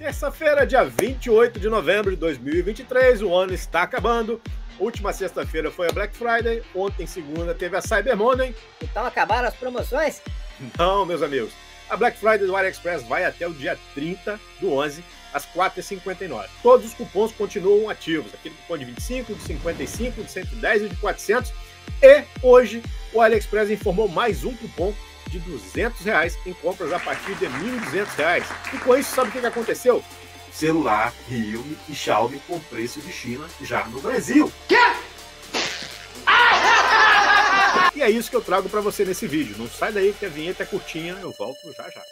Terça-feira, dia 28 de novembro de 2023, o ano está acabando. Última sexta-feira foi a Black Friday, ontem, segunda, teve a Cyber Monday. Então acabaram as promoções? Não, meus amigos. A Black Friday do AliExpress vai até o dia 30 do 11, às 4h59. Todos os cupons continuam ativos, aquele cupom de 25, de 55, de 110 e de 400. E hoje o AliExpress informou mais um cupom de 200 reais em compras a partir de 1.200 reais. E com isso, sabe o que aconteceu? Celular, Realme e Xiaomi com preço de China já no Brasil. Quê? E é isso que eu trago para você nesse vídeo. Não sai daí que a vinheta é curtinha, eu volto já já.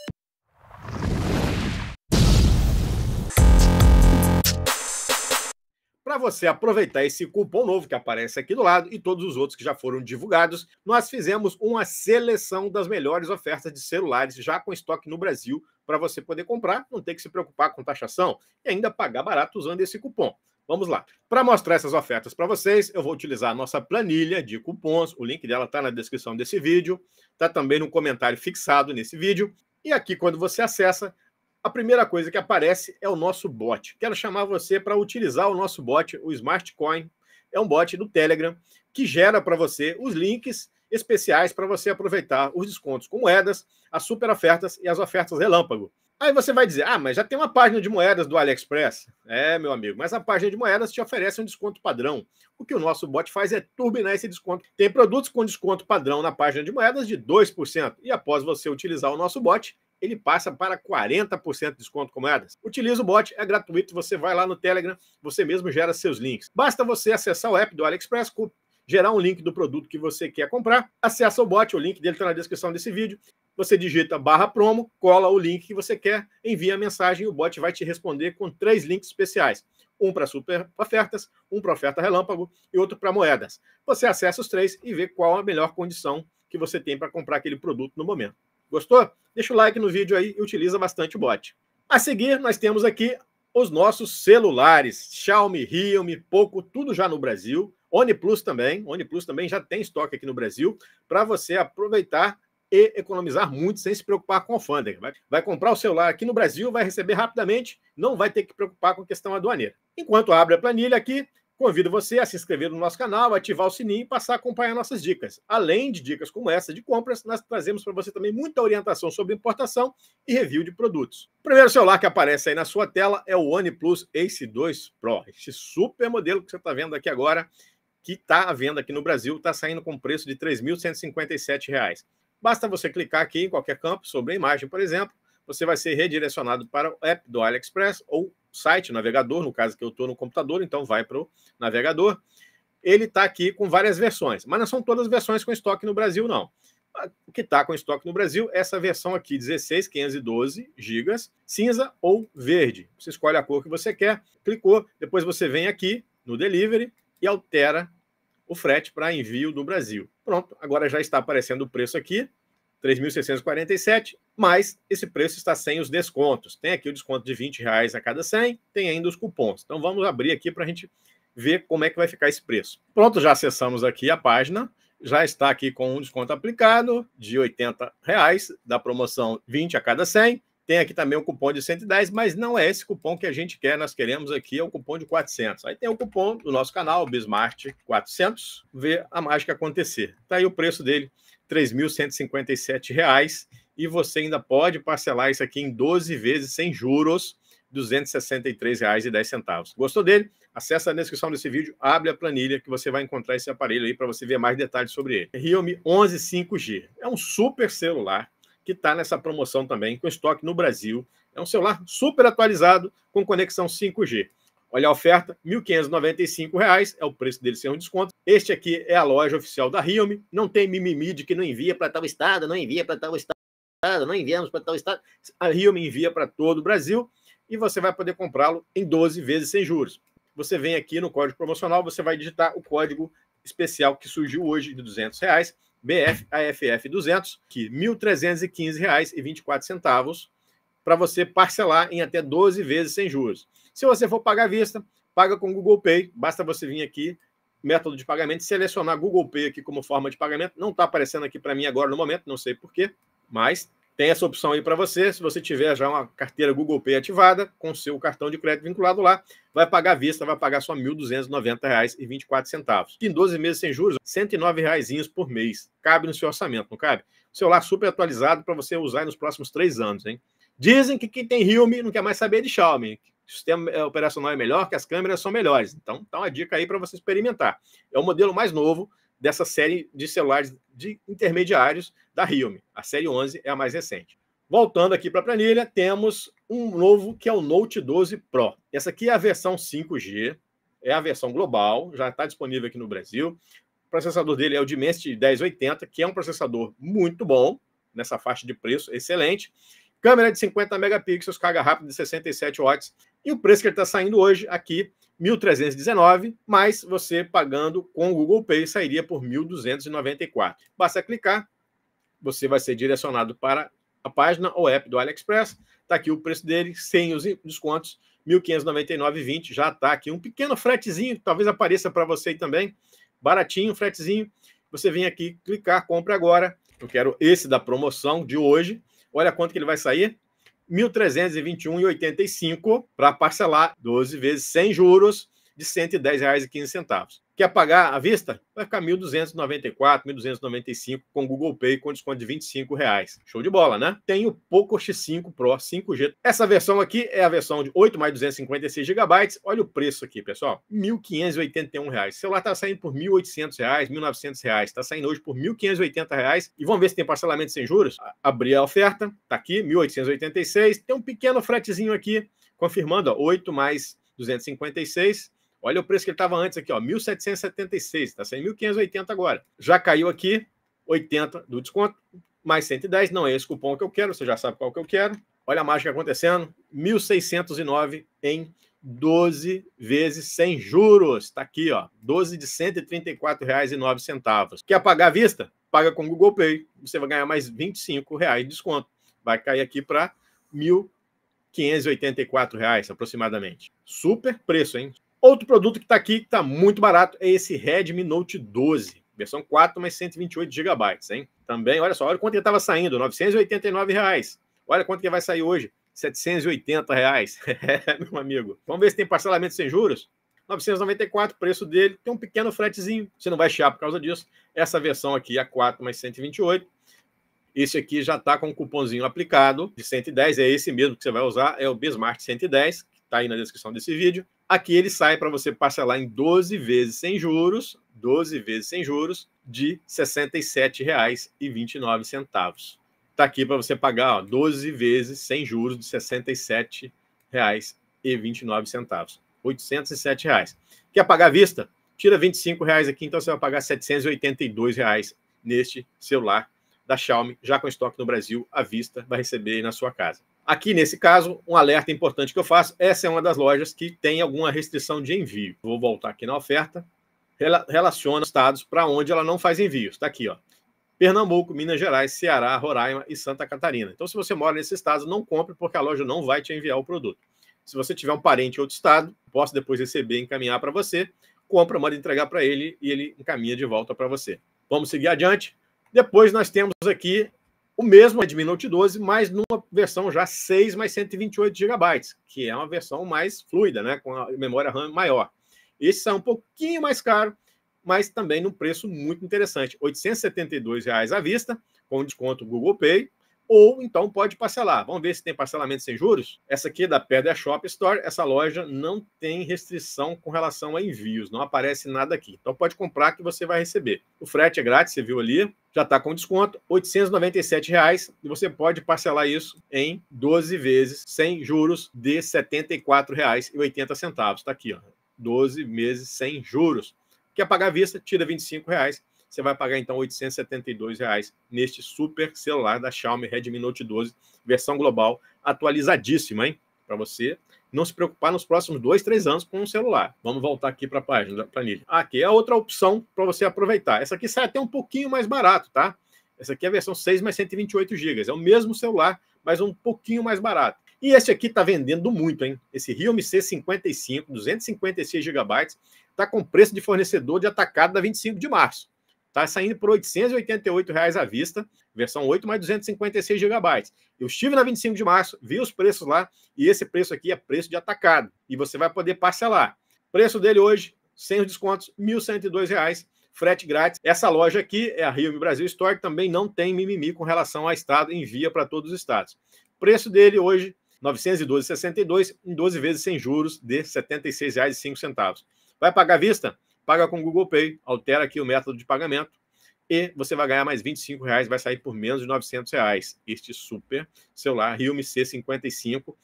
para você aproveitar esse cupom novo que aparece aqui do lado e todos os outros que já foram divulgados, nós fizemos uma seleção das melhores ofertas de celulares já com estoque no Brasil para você poder comprar, não ter que se preocupar com taxação e ainda pagar barato usando esse cupom. Vamos lá. Para mostrar essas ofertas para vocês, eu vou utilizar a nossa planilha de cupons. O link dela está na descrição desse vídeo, está também no comentário fixado nesse vídeo. E aqui, quando você acessa, a primeira coisa que aparece é o nosso bot. Quero chamar você para utilizar o nosso bot, o Smart Coin, É um bot do Telegram que gera para você os links especiais para você aproveitar os descontos com moedas, as super ofertas e as ofertas relâmpago. Aí você vai dizer, ah, mas já tem uma página de moedas do AliExpress. É, meu amigo, mas a página de moedas te oferece um desconto padrão. O que o nosso bot faz é turbinar esse desconto. Tem produtos com desconto padrão na página de moedas de 2%. E após você utilizar o nosso bot, ele passa para 40% de desconto com moedas. Utiliza o bot, é gratuito, você vai lá no Telegram, você mesmo gera seus links. Basta você acessar o app do AliExpress, gerar um link do produto que você quer comprar, acessa o bot, o link dele está na descrição desse vídeo, você digita barra promo, cola o link que você quer, envia a mensagem e o bot vai te responder com três links especiais. Um para super ofertas, um para oferta relâmpago e outro para moedas. Você acessa os três e vê qual a melhor condição que você tem para comprar aquele produto no momento. Gostou? Deixa o like no vídeo aí e utiliza bastante o bot. A seguir, nós temos aqui os nossos celulares. Xiaomi, Realme, Poco, tudo já no Brasil. OnePlus também. OnePlus também já tem estoque aqui no Brasil para você aproveitar e economizar muito sem se preocupar com alfândega. Vai, vai comprar o celular aqui no Brasil, vai receber rapidamente, não vai ter que preocupar com a questão aduaneira. Enquanto abre a planilha aqui, Convido você a se inscrever no nosso canal, ativar o sininho e passar a acompanhar nossas dicas. Além de dicas como essa de compras, nós trazemos para você também muita orientação sobre importação e review de produtos. O primeiro celular que aparece aí na sua tela é o OnePlus Ace 2 Pro. Este super modelo que você está vendo aqui agora, que está à venda aqui no Brasil, está saindo com preço de R$ 3.157. Basta você clicar aqui em qualquer campo sobre a imagem, por exemplo, você vai ser redirecionado para o app do AliExpress ou site, navegador, no caso que eu estou no computador, então vai para o navegador. Ele está aqui com várias versões, mas não são todas versões com estoque no Brasil, não. Ah, o que está com estoque no Brasil é essa versão aqui, 16512 GB, cinza ou verde. Você escolhe a cor que você quer, clicou, depois você vem aqui no delivery e altera o frete para envio do Brasil. Pronto, agora já está aparecendo o preço aqui. 3.647, mas esse preço está sem os descontos. Tem aqui o desconto de 20 reais a cada 100, tem ainda os cupons. Então vamos abrir aqui para a gente ver como é que vai ficar esse preço. Pronto, já acessamos aqui a página, já está aqui com um desconto aplicado de 80 reais da promoção 20 a cada 100. Tem aqui também o um cupom de 110, mas não é esse cupom que a gente quer, nós queremos aqui é o cupom de 400. Aí tem o cupom do nosso canal, Bismart 400, ver a mágica acontecer. Tá aí o preço dele, R$ 3.157 e você ainda pode parcelar isso aqui em 12 vezes sem juros, R$ 263,10. Gostou dele? Acesse a descrição desse vídeo, abre a planilha que você vai encontrar esse aparelho aí para você ver mais detalhes sobre ele. Realme 11 5G é um super celular que está nessa promoção também, com estoque no Brasil. É um celular super atualizado com conexão 5G. Olha a oferta, R$ 1.595 é o preço dele sem um desconto. Este aqui é a loja oficial da Realme. Não tem mimimi de que não envia para tal estado, não envia para tal estado, não enviamos para tal estado. A Realme envia para todo o Brasil e você vai poder comprá-lo em 12 vezes sem juros. Você vem aqui no código promocional, você vai digitar o código especial que surgiu hoje de 200 reais, BFAFF 200, que R$ 1.315,24 para você parcelar em até 12 vezes sem juros. Se você for pagar à vista, paga com Google Pay. Basta você vir aqui, método de pagamento, selecionar Google Pay aqui como forma de pagamento. Não está aparecendo aqui para mim agora no momento, não sei porquê, mas tem essa opção aí para você. Se você tiver já uma carteira Google Pay ativada, com seu cartão de crédito vinculado lá, vai pagar à vista, vai pagar só R$ 1.290,24. Em 12 meses sem juros, R$ 109,00 por mês. Cabe no seu orçamento, não cabe? O celular super atualizado para você usar nos próximos três anos, hein? Dizem que quem tem Realme não quer mais saber de Xiaomi o sistema eh, operacional é melhor, que as câmeras são melhores. Então, tá uma dica aí para você experimentar. É o modelo mais novo dessa série de celulares de intermediários da Realme. A série 11 é a mais recente. Voltando aqui para a planilha, temos um novo que é o Note 12 Pro. Essa aqui é a versão 5G, é a versão global, já está disponível aqui no Brasil. O processador dele é o Dimensity 1080, que é um processador muito bom, nessa faixa de preço, excelente. Câmera de 50 megapixels, carga rápida de 67 watts. E o preço que ele está saindo hoje aqui, 1.319, mas você pagando com o Google Pay sairia por 1.294. Basta clicar, você vai ser direcionado para a página ou app do AliExpress. Está aqui o preço dele, sem os descontos, 1.599,20. Já está aqui um pequeno fretezinho, talvez apareça para você também. Baratinho, fretezinho. Você vem aqui, clicar, compra agora. Eu quero esse da promoção de hoje. Olha quanto que ele vai sair. 1.321,85 para parcelar 12 vezes sem juros de R$ 110,15. Quer pagar à vista? Vai ficar 1.294, 1.295 com Google Pay com desconto de 25 reais. Show de bola, né? Tem o Poco X5 Pro 5G. Essa versão aqui é a versão de 8 mais 256 GB. Olha o preço aqui, pessoal. R$ 1.581. Reais. O celular tá saindo por R$ 1.800, R$ 1.900. Reais. Tá saindo hoje por R$ 1.580. Reais. E vamos ver se tem parcelamento sem juros? Abri a oferta. Tá aqui, 1.886. Tem um pequeno fretezinho aqui, confirmando, ó, 8 mais 256 Olha o preço que ele estava antes aqui, ó, 1776, está 1.580 agora. Já caiu aqui 80 do desconto, mais 110, não é esse cupom que eu quero, você já sabe qual que eu quero. Olha a mágica acontecendo, 1.609 em 12 vezes sem juros. Está aqui, ó, 12 de R$ 134,09. Quer pagar à vista? Paga com o Google Pay. Você vai ganhar mais R$ 25,00 de desconto. Vai cair aqui para R$ 1.584,00 aproximadamente. Super preço, hein? Outro produto que está aqui, que está muito barato, é esse Redmi Note 12, versão 4, mais 128 GB, hein? Também, olha só, olha quanto que estava saindo, R$ 989. Reais. Olha quanto que vai sair hoje, R$ 780. Reais. É, meu amigo. Vamos ver se tem parcelamento sem juros? 994, preço dele, tem um pequeno fretezinho, você não vai chiar por causa disso. Essa versão aqui, a 4 mais 128, esse aqui já está com um cupomzinho aplicado de 110, é esse mesmo que você vai usar, é o Bismart 110, que está aí na descrição desse vídeo. Aqui ele sai para você parcelar em 12 vezes sem juros, 12 vezes sem juros, de R$ 67,29. Está aqui para você pagar ó, 12 vezes sem juros de R$ 67,29. R$ 807. Quer pagar à vista? Tira R$ 25 aqui, então você vai pagar R$ 782 neste celular da Xiaomi, já com estoque no Brasil, à vista, vai receber aí na sua casa. Aqui, nesse caso, um alerta importante que eu faço: essa é uma das lojas que tem alguma restrição de envio. Vou voltar aqui na oferta. ela relaciona estados para onde ela não faz envios. Está aqui, ó. Pernambuco, Minas Gerais, Ceará, Roraima e Santa Catarina. Então, se você mora nesses estados, não compre, porque a loja não vai te enviar o produto. Se você tiver um parente em outro estado, posso depois receber e encaminhar para você. Compra, manda entregar para ele e ele encaminha de volta para você. Vamos seguir adiante. Depois nós temos aqui o mesmo Redmi é Note 12, mas numa versão já 6 mais 128 GB, que é uma versão mais fluida, né, com a memória RAM maior. Esse é um pouquinho mais caro, mas também num preço muito interessante, R$ 872 reais à vista, com desconto Google Pay, ou então pode parcelar. Vamos ver se tem parcelamento sem juros? Essa aqui é da Pedra é Shop Store, essa loja não tem restrição com relação a envios, não aparece nada aqui. Então pode comprar que você vai receber. O frete é grátis, você viu ali, já está com desconto, R$ 897 reais, e você pode parcelar isso em 12 vezes, sem juros, de R$ 74,80. Está aqui, ó, 12 meses sem juros. Quer pagar à vista, tira R$ 25 reais você vai pagar então R$ 872 reais neste super celular da Xiaomi Redmi Note 12, versão global atualizadíssima, hein? Para você não se preocupar nos próximos dois, três anos com um celular. Vamos voltar aqui para a página da planilha. Aqui é a outra opção para você aproveitar. Essa aqui sai até um pouquinho mais barato, tá? Essa aqui é a versão 6 mais 128 GB. É o mesmo celular, mas um pouquinho mais barato. E esse aqui está vendendo muito, hein? Esse Realme C55, 256 GB, está com preço de fornecedor de atacado da 25 de março. Está saindo por R$ 888 reais à vista, versão 8 mais 256 GB. Eu estive na 25 de março, vi os preços lá, e esse preço aqui é preço de atacado. E você vai poder parcelar. Preço dele hoje, sem os descontos, R$ 1.102 frete grátis. Essa loja aqui é a Rio Brasil Store, que também não tem mimimi com relação a estado, envia para todos os estados. Preço dele hoje, R$ 912,62, em 12 vezes sem juros de R$ 76,05. Vai pagar à vista? paga com o Google Pay, altera aqui o método de pagamento e você vai ganhar mais 25 reais, vai sair por menos de 900 reais este super celular Realme C55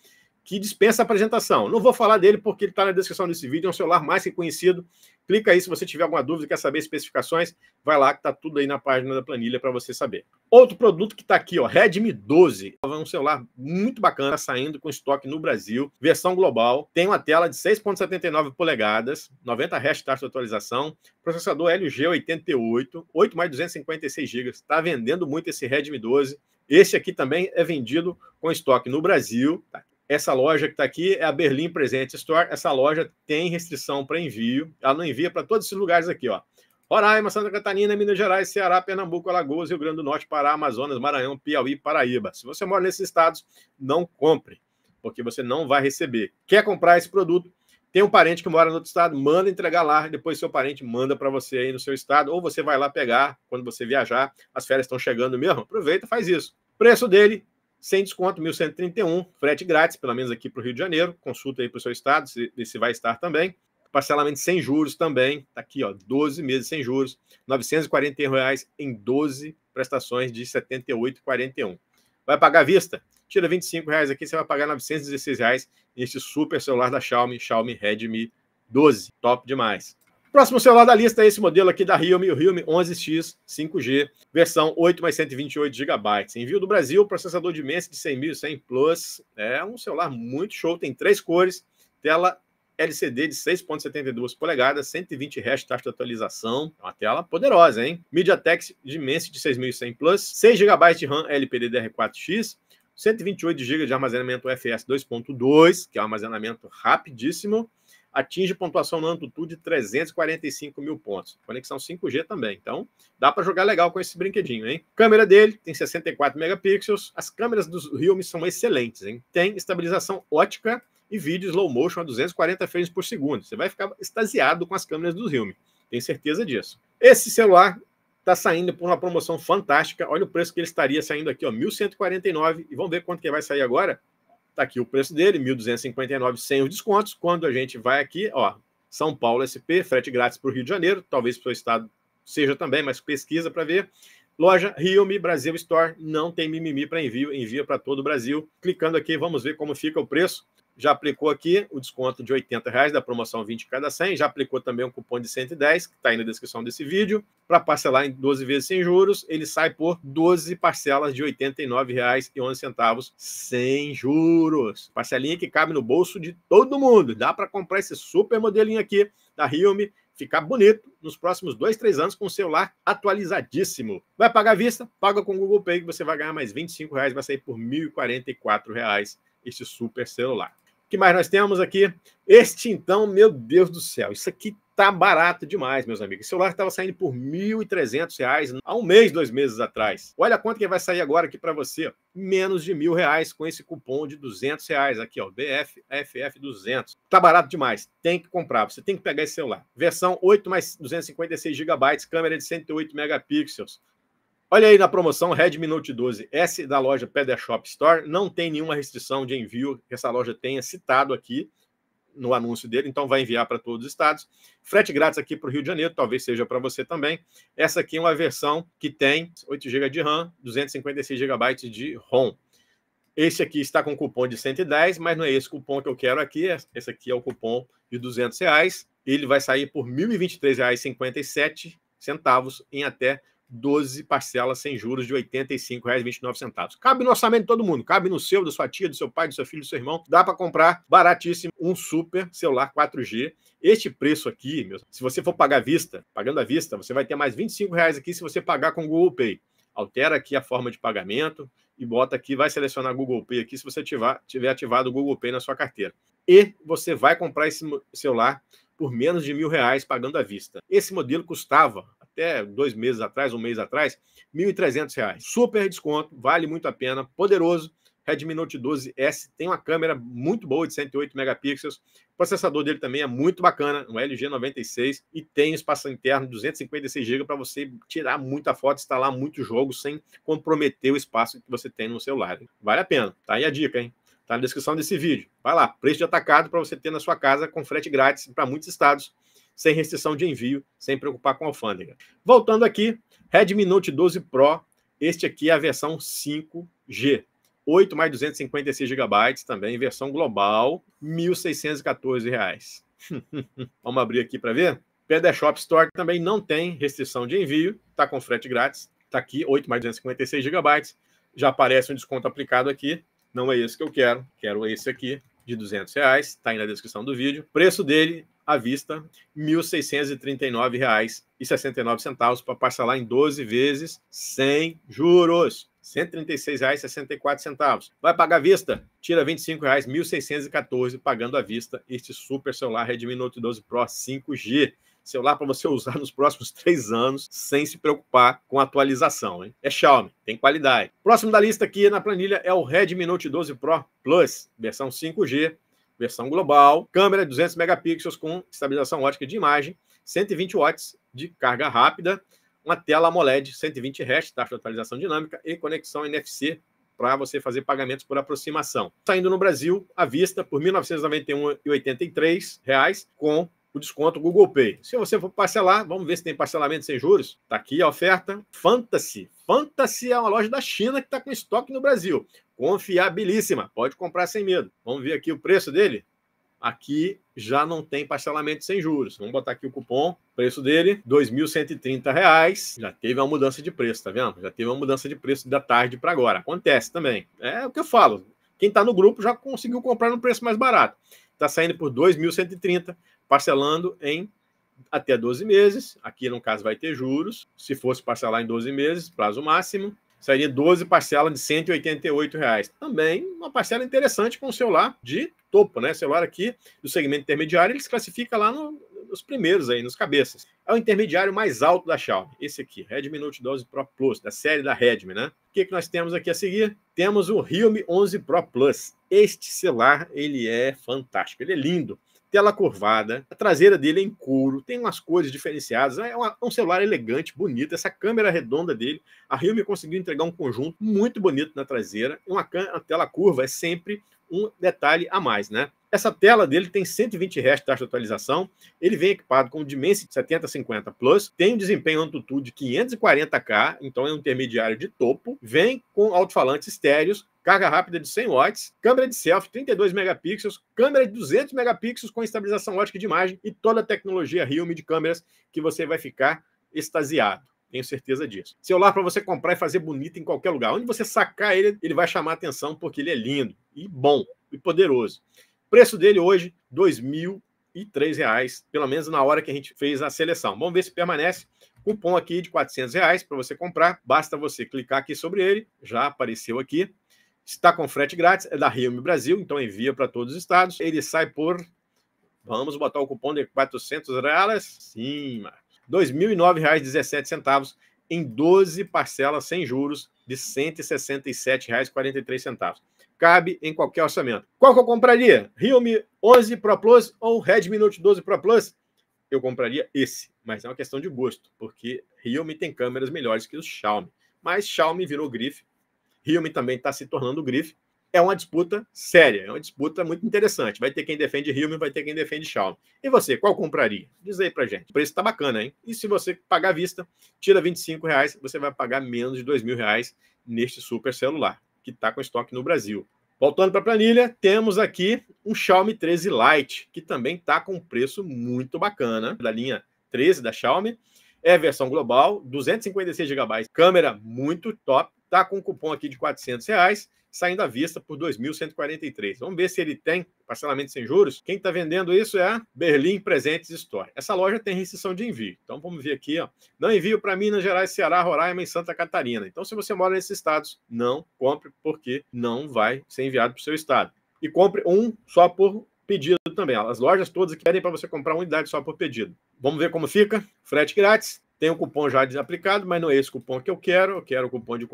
que dispensa apresentação. Não vou falar dele porque ele está na descrição desse vídeo, é um celular mais que conhecido. Clica aí se você tiver alguma dúvida, quer saber especificações, vai lá que está tudo aí na página da planilha para você saber. Outro produto que está aqui, ó, Redmi 12. É um celular muito bacana, tá saindo com estoque no Brasil, versão global. Tem uma tela de 6.79 polegadas, 90 Hz de taxa de atualização, processador Helio G88, 8 mais 256 GB. Está vendendo muito esse Redmi 12. Esse aqui também é vendido com estoque no Brasil. Tá? Essa loja que está aqui é a Berlim Present Store. Essa loja tem restrição para envio. Ela não envia para todos esses lugares aqui, ó. Roraima, Santa Catarina, Minas Gerais, Ceará, Pernambuco, Alagoas, Rio Grande do Norte, Pará, Amazonas, Maranhão, Piauí, Paraíba. Se você mora nesses estados, não compre, porque você não vai receber. Quer comprar esse produto? Tem um parente que mora no outro estado, manda entregar lá, depois seu parente manda para você aí no seu estado, ou você vai lá pegar quando você viajar. As férias estão chegando mesmo, aproveita, faz isso. Preço dele, sem desconto, 1.131, frete grátis, pelo menos aqui para o Rio de Janeiro. Consulta aí para o seu estado, se, se vai estar também. Parcelamento sem juros também, está aqui, ó, 12 meses sem juros, R$ 941,00 em 12 prestações de R$ 78,41. Vai pagar à vista? Tira R$ 25,00 aqui, você vai pagar R$ 916,00 neste super celular da Xiaomi, Xiaomi Redmi 12. Top demais. Próximo celular da lista é esse modelo aqui da Realme, o Realme 11X 5G, versão 8 mais 128 GB. Envio do Brasil, processador de Dimensity de 100.100 Plus. É um celular muito show, tem três cores, tela LCD de 6.72 polegadas, 120 Hz taxa de atualização, é uma tela poderosa, hein? MediaTek Dimensity de 6100 Plus, 6 GB de RAM LPDDR4X, 128 GB de armazenamento UFS 2.2, que é um armazenamento rapidíssimo, atinge pontuação na amplitude de 345 mil pontos. Conexão 5G também. Então, dá para jogar legal com esse brinquedinho, hein? Câmera dele tem 64 megapixels. As câmeras do Realme são excelentes, hein? Tem estabilização ótica e vídeo slow motion a 240 frames por segundo. Você vai ficar extasiado com as câmeras do Realme. Tenho certeza disso. Esse celular está saindo por uma promoção fantástica. Olha o preço que ele estaria saindo aqui, ó, 1.149. E vamos ver quanto que vai sair agora? Está aqui o preço dele, 1.259 sem os descontos. Quando a gente vai aqui, ó, São Paulo SP, frete grátis para o Rio de Janeiro, talvez para o estado seja também, mas pesquisa para ver. Loja Realme Brasil Store não tem mimimi para envio, envia para todo o Brasil. Clicando aqui, vamos ver como fica o preço já aplicou aqui o desconto de 80 reais da promoção 20 cada 100, já aplicou também um cupom de 110, que está aí na descrição desse vídeo, para parcelar em 12 vezes sem juros, ele sai por 12 parcelas de R$ 89,11 sem juros. Parcelinha que cabe no bolso de todo mundo. Dá para comprar esse super modelinho aqui da Realme, ficar bonito nos próximos dois, três anos com o celular atualizadíssimo. Vai pagar à vista? Paga com o Google Pay que você vai ganhar mais R$ 25, reais, vai sair por R$ 1.044 reais, este super celular que mais nós temos aqui? Este então, meu Deus do céu, isso aqui tá barato demais, meus amigos. Esse celular estava saindo por R$ 1.300 há um mês, dois meses atrás. Olha quanto que vai sair agora aqui para você. Menos de R$ 1.000 com esse cupom de R$ reais aqui, ó, BFFF200. Tá barato demais. Tem que comprar. Você tem que pegar esse celular. Versão 8 mais 256 GB, câmera de 108 megapixels. Olha aí na promoção Redmi Note 12 S da loja Pedra Shop Store. Não tem nenhuma restrição de envio que essa loja tenha citado aqui no anúncio dele, então vai enviar para todos os estados. Frete grátis aqui para o Rio de Janeiro, talvez seja para você também. Essa aqui é uma versão que tem 8 GB de RAM, 256 GB de ROM. Esse aqui está com cupom de 110, mas não é esse cupom que eu quero aqui. Esse aqui é o cupom de 200 reais. Ele vai sair por R$ 1.023,57 em até 12 parcelas sem juros de R$ 85,29. Cabe no orçamento de todo mundo, cabe no seu, da sua tia, do seu pai, do seu filho, do seu irmão. Dá para comprar baratíssimo um super celular 4G. Este preço aqui, meu, se você for pagar à vista, pagando à vista, você vai ter mais R$ 25,00 aqui se você pagar com Google Pay. Altera aqui a forma de pagamento e bota aqui, vai selecionar Google Pay aqui se você tiver, tiver ativado o Google Pay na sua carteira. E você vai comprar esse celular por menos de mil reais pagando à vista. Esse modelo custava até dois meses atrás, um mês atrás, R$ 1.300. Super desconto, vale muito a pena, poderoso. Redmi Note 12 S tem uma câmera muito boa de 108 megapixels. O processador dele também é muito bacana, um LG 96 e tem espaço interno 256 GB para você tirar muita foto, instalar muito jogo sem comprometer o espaço que você tem no celular. Vale a pena. Tá aí a dica, hein? Tá na descrição desse vídeo. Vai lá, preço de atacado para você ter na sua casa com frete grátis para muitos estados sem restrição de envio, sem preocupar com a alfândega. Voltando aqui, Redmi Note 12 Pro, este aqui é a versão 5G. 8 mais 256 GB também, versão global, R$ 1.614. Vamos abrir aqui para ver? Peda Shop Store também não tem restrição de envio, está com frete grátis, está aqui, 8 mais 256 GB. Já aparece um desconto aplicado aqui. Não é esse que eu quero, quero esse aqui, de 200 reais, está aí na descrição do vídeo. Preço dele à vista R$ 1.639,69 para parcelar em 12 vezes sem juros. R$ 136,64. Vai pagar à vista? Tira R$ 25,00, pagando à vista este super celular Redmi Note 12 Pro 5G celular para você usar nos próximos três anos sem se preocupar com atualização. Hein? É Xiaomi, tem qualidade. Próximo da lista aqui na planilha é o Redmi Note 12 Pro Plus, versão 5G, versão global, câmera 200 megapixels com estabilização ótica de imagem, 120 watts de carga rápida, uma tela AMOLED 120 Hz, taxa de atualização dinâmica e conexão NFC para você fazer pagamentos por aproximação. Saindo no Brasil à vista por R$ 1991,83, com o desconto Google Pay. Se você for parcelar, vamos ver se tem parcelamento sem juros. Está aqui a oferta Fantasy. Fantasy é uma loja da China que está com estoque no Brasil. Confiabilíssima. Pode comprar sem medo. Vamos ver aqui o preço dele. Aqui já não tem parcelamento sem juros. Vamos botar aqui o cupom, preço dele, R$ 2.130. Já teve uma mudança de preço, tá vendo? Já teve uma mudança de preço da tarde para agora. Acontece também. É o que eu falo. Quem está no grupo já conseguiu comprar no preço mais barato. Está saindo por 2.130 parcelando em até 12 meses. Aqui, no caso, vai ter juros. Se fosse parcelar em 12 meses, prazo máximo, seria 12 parcelas de R$ reais. Também uma parcela interessante com o celular de topo, né? Celular aqui do segmento intermediário, ele se classifica lá no, nos primeiros aí, nos cabeças. É o intermediário mais alto da Xiaomi, esse aqui, Redmi Note 12 Pro Plus, da série da Redmi, né? O que, que nós temos aqui a seguir? Temos o Realme 11 Pro Plus. Este celular, ele é fantástico, ele é lindo tela curvada, a traseira dele é em couro, tem umas cores diferenciadas, é, uma, um celular elegante, bonito, essa câmera redonda dele, a Realme conseguiu entregar um conjunto muito bonito na traseira, uma, tela curva é sempre um detalhe a mais, né? Essa tela dele tem 120 Hz de taxa de atualização, ele vem equipado com o Dimensity 7050 Plus, tem um desempenho amplitude de 540K, então é um intermediário de topo, vem com alto-falantes estéreos, carga rápida de 100 watts, câmera de selfie 32 megapixels, câmera de 200 megapixels com estabilização ótica de imagem e toda a tecnologia Realme de câmeras que você vai ficar extasiado. Tenho certeza disso. Celular para você comprar e fazer bonito em qualquer lugar. Onde você sacar ele, ele vai chamar atenção porque ele é lindo e bom e poderoso. Preço dele hoje, R$ reais, pelo menos na hora que a gente fez a seleção. Vamos ver se permanece cupom aqui de 400 reais para você comprar. Basta você clicar aqui sobre ele, já apareceu aqui. Está com frete grátis, é da Rio Brasil, então envia para todos os estados. Ele sai por. Vamos botar o cupom de 400 reais? Sim, Marcos. R$ 2.009,17 em 12 parcelas sem juros de R$ 167,43. Cabe em qualquer orçamento. Qual que eu compraria? Realme 11 Pro Plus ou Redmi Note 12 Pro Plus? Eu compraria esse, mas é uma questão de gosto, porque Realme tem câmeras melhores que o Xiaomi. Mas Xiaomi virou grife, Hilme também está se tornando o É uma disputa séria, é uma disputa muito interessante. Vai ter quem defende Hilme, vai ter quem defende Shaw. E você, qual compraria? Diz aí pra gente. O preço tá bacana, hein? E se você pagar à vista, tira 25 reais, você vai pagar menos de 2 mil reais neste super celular, que está com estoque no Brasil. Voltando para a planilha, temos aqui um Xiaomi 13 Lite, que também está com um preço muito bacana, da linha 13 da Xiaomi. É versão global, 256 GB, câmera muito top, Está com um cupom aqui de 400 reais, saindo à vista por 2.143. Vamos ver se ele tem parcelamento sem juros. Quem está vendendo isso é a Berlim Presentes Store. Essa loja tem restrição de envio. Então vamos ver aqui, ó. Não envio para Minas Gerais, Ceará, Roraima e Santa Catarina. Então, se você mora nesses estados, não compre, porque não vai ser enviado para o seu estado. E compre um só por pedido também. As lojas todas querem para você comprar uma unidade só por pedido. Vamos ver como fica. Frete grátis, tem o um cupom já desaplicado, mas não é esse cupom que eu quero. Eu quero o cupom de R$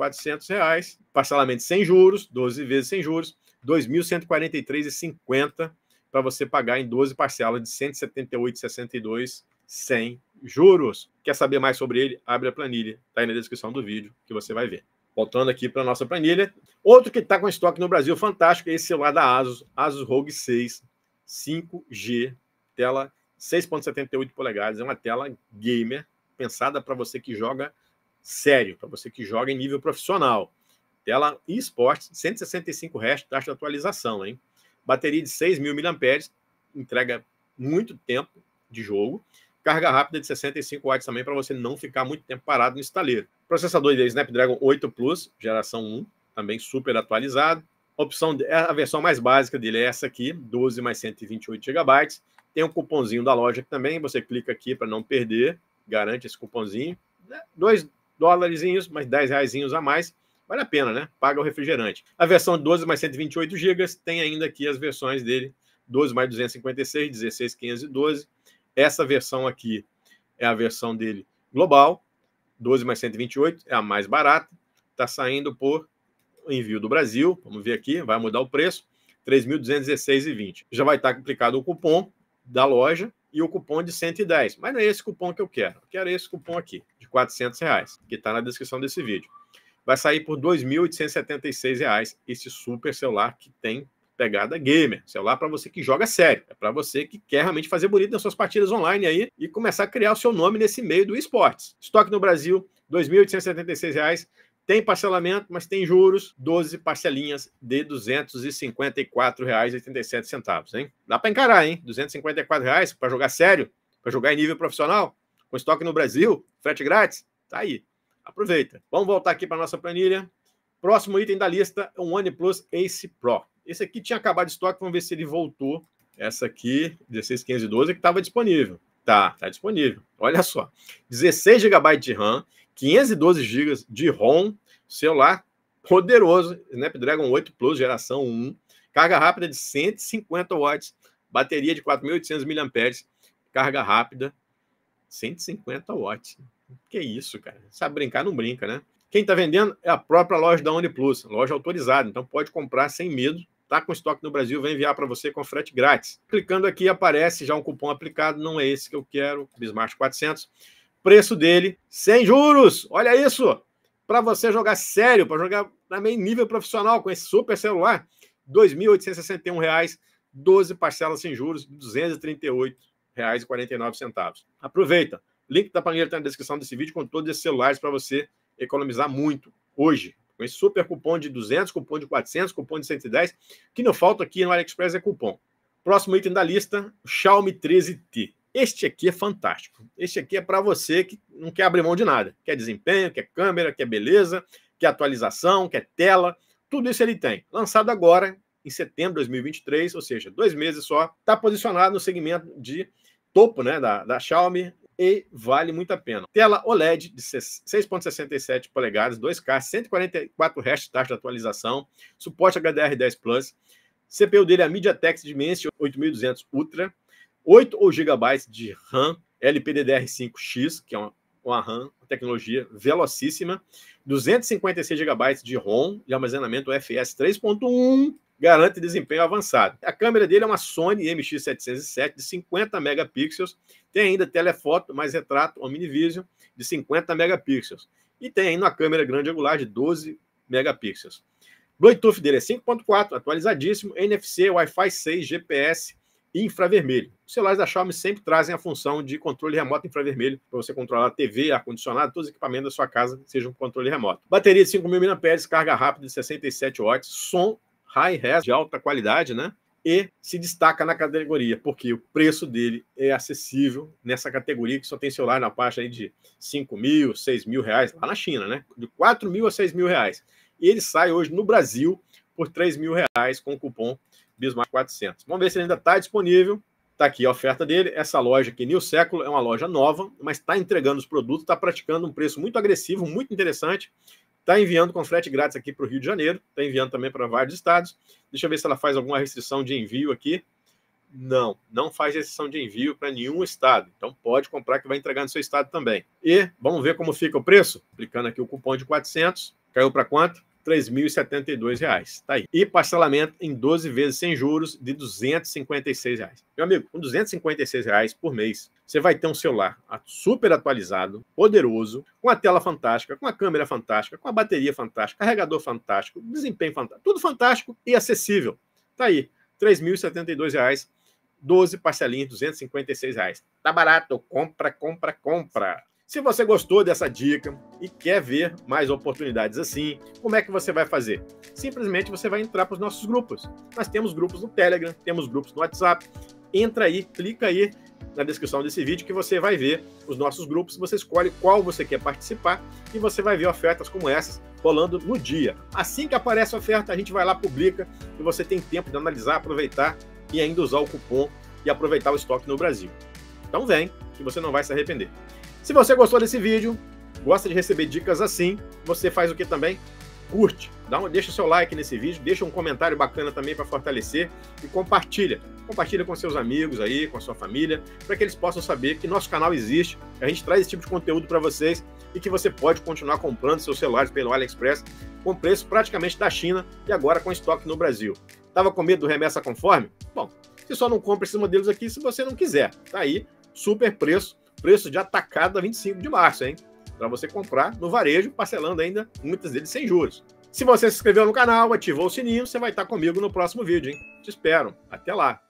reais, parcelamento sem juros, 12 vezes sem juros, 2.143,50 para você pagar em 12 parcelas de 178,62 sem juros. Quer saber mais sobre ele? Abre a planilha, está aí na descrição do vídeo que você vai ver. Voltando aqui para nossa planilha, outro que está com estoque no Brasil fantástico é esse celular da Asus, Asus ROG 6 5G, tela 6.78 polegadas, é uma tela gamer pensada para você que joga sério, para você que joga em nível profissional. Tela eSports, 165 reais, taxa de atualização, hein? Bateria de 6.000 mAh, entrega muito tempo de jogo. Carga rápida de 65 watts também, para você não ficar muito tempo parado no estaleiro. Processador de Snapdragon 8 Plus, geração 1, também super atualizado. Opção é a versão mais básica dele é essa aqui, 12 mais 128 GB. Tem um cupomzinho da loja também, você clica aqui para não perder garante esse cupomzinho. Né? Dois dólares, mas 10 reais a mais. Vale a pena, né? Paga o refrigerante. A versão 12 mais 128 GB tem ainda aqui as versões dele: 12 mais 256, 16, 512. Essa versão aqui é a versão dele global. 12 mais 128 é a mais barata. Está saindo por envio do Brasil. Vamos ver aqui, vai mudar o preço. 3.216,20. Já vai estar aplicado o cupom da loja e o cupom de 110. Mas não é esse cupom que eu quero. Eu quero esse cupom aqui, de 400 reais, que está na descrição desse vídeo. Vai sair por R$ 2.876 esse super celular que tem pegada gamer. Celular para você que joga sério, é para você que quer realmente fazer bonito nas suas partidas online aí e começar a criar o seu nome nesse meio do esportes. Estoque no Brasil, R$ 2.876. Tem parcelamento, mas tem juros, 12 parcelinhas de R$ 254,87, hein? Dá para encarar, hein? R$ 254,00 para jogar sério, para jogar em nível profissional, com estoque no Brasil, frete grátis, tá aí. Aproveita. Vamos voltar aqui para nossa planilha. Próximo item da lista é um OnePlus Ace Pro. Esse aqui tinha acabado de estoque, vamos ver se ele voltou. Essa aqui, 16512, que estava disponível. Tá, tá disponível. Olha só. 16 GB de RAM, 512 GB de ROM, celular poderoso, Snapdragon 8 Plus geração 1, carga rápida de 150 watts, bateria de 4.800 mAh, carga rápida 150 watts. Que isso, cara? Sabe brincar, não brinca, né? Quem está vendendo é a própria loja da OnePlus, loja autorizada, então pode comprar sem medo. Está com estoque no Brasil, vai enviar para você com frete grátis. Clicando aqui aparece já um cupom aplicado, não é esse que eu quero, Bismarck 400 preço dele sem juros. Olha isso! Para você jogar sério, para jogar também nível profissional com esse super celular, R$ 2.861, 12 parcelas sem juros, R$ 238,49. Aproveita. Link da planilha está na descrição desse vídeo com todos esses celulares para você economizar muito hoje. Com esse super cupom de 200, cupom de 400, cupom de 110, que não falta aqui no AliExpress é cupom. Próximo item da lista, Xiaomi 13T. Este aqui é fantástico. Este aqui é para você que não quer abrir mão de nada. Quer desempenho, quer câmera, quer beleza, quer atualização, quer tela. Tudo isso ele tem. Lançado agora, em setembro de 2023, ou seja, dois meses só. Está posicionado no segmento de topo né, da, da Xiaomi e vale muito a pena. Tela OLED de 6.67 polegadas, 2K, 144 Hz de taxa de atualização, suporte HDR10+, Plus. CPU dele é a MediaTek Dimensity 8200 Ultra, 8 ou gigabytes de RAM LPDDR5X, que é uma, uma RAM, uma tecnologia velocíssima, 256 GB de ROM de armazenamento FS 3.1, garante desempenho avançado. A câmera dele é uma Sony MX707 de 50 megapixels, tem ainda telefoto mais retrato OmniVision de 50 megapixels e tem ainda uma câmera grande angular de 12 megapixels. Bluetooth dele é 5.4, atualizadíssimo, NFC, Wi-Fi 6, GPS, infravermelho. Os celulares da Xiaomi sempre trazem a função de controle remoto infravermelho para você controlar a TV, ar-condicionado, todos os equipamentos da sua casa sejam um controle remoto. Bateria de 5.000 mAh, carga rápida de 67 watts, som high-res de alta qualidade, né? e se destaca na categoria, porque o preço dele é acessível nessa categoria que só tem celular na faixa aí de 5 mil, 6 mil reais, lá na China, né? De 4 mil a 6 mil reais. E ele sai hoje no Brasil por 3 mil reais com o cupom Bismarck 400. Vamos ver se ele ainda está disponível. Está aqui a oferta dele. Essa loja aqui, New Século, é uma loja nova, mas está entregando os produtos, está praticando um preço muito agressivo, muito interessante. Está enviando com frete grátis aqui para o Rio de Janeiro, está enviando também para vários estados. Deixa eu ver se ela faz alguma restrição de envio aqui. Não, não faz restrição de envio para nenhum estado. Então pode comprar que vai entregar no seu estado também. E vamos ver como fica o preço? Clicando aqui o cupom de 400. Caiu para quanto? R$ 3.072. Está aí. E parcelamento em 12 vezes sem juros de R$ 256. Reais. Meu amigo, com R$ 256 reais por mês, você vai ter um celular super atualizado, poderoso, com a tela fantástica, com a câmera fantástica, com a bateria fantástica, carregador fantástico, desempenho fantástico, tudo fantástico e acessível. Está aí. R$ 3.072. Reais, 12 parcelinhas, 256. Reais. Tá barato. Compra, compra, compra. Se você gostou dessa dica e quer ver mais oportunidades assim, como é que você vai fazer? Simplesmente você vai entrar para os nossos grupos. Nós temos grupos no Telegram, temos grupos no WhatsApp. Entra aí, clica aí na descrição desse vídeo que você vai ver os nossos grupos, você escolhe qual você quer participar e você vai ver ofertas como essas rolando no dia. Assim que aparece a oferta, a gente vai lá, publica e você tem tempo de analisar, aproveitar e ainda usar o cupom e aproveitar o estoque no Brasil. Então vem, que você não vai se arrepender. Se você gostou desse vídeo, gosta de receber dicas assim, você faz o que também? Curte, dá um, deixa o seu like nesse vídeo, deixa um comentário bacana também para fortalecer e compartilha. Compartilha com seus amigos aí, com a sua família, para que eles possam saber que nosso canal existe, a gente traz esse tipo de conteúdo para vocês e que você pode continuar comprando seus celulares pelo AliExpress com preço praticamente da China e agora com estoque no Brasil. Tava com medo do remessa conforme? Bom, você só não compra esses modelos aqui se você não quiser. Tá aí, super preço preço de atacado a 25 de março, hein? Para você comprar no varejo, parcelando ainda muitas deles sem juros. Se você se inscreveu no canal, ativou o sininho, você vai estar comigo no próximo vídeo, hein? Te espero. Até lá.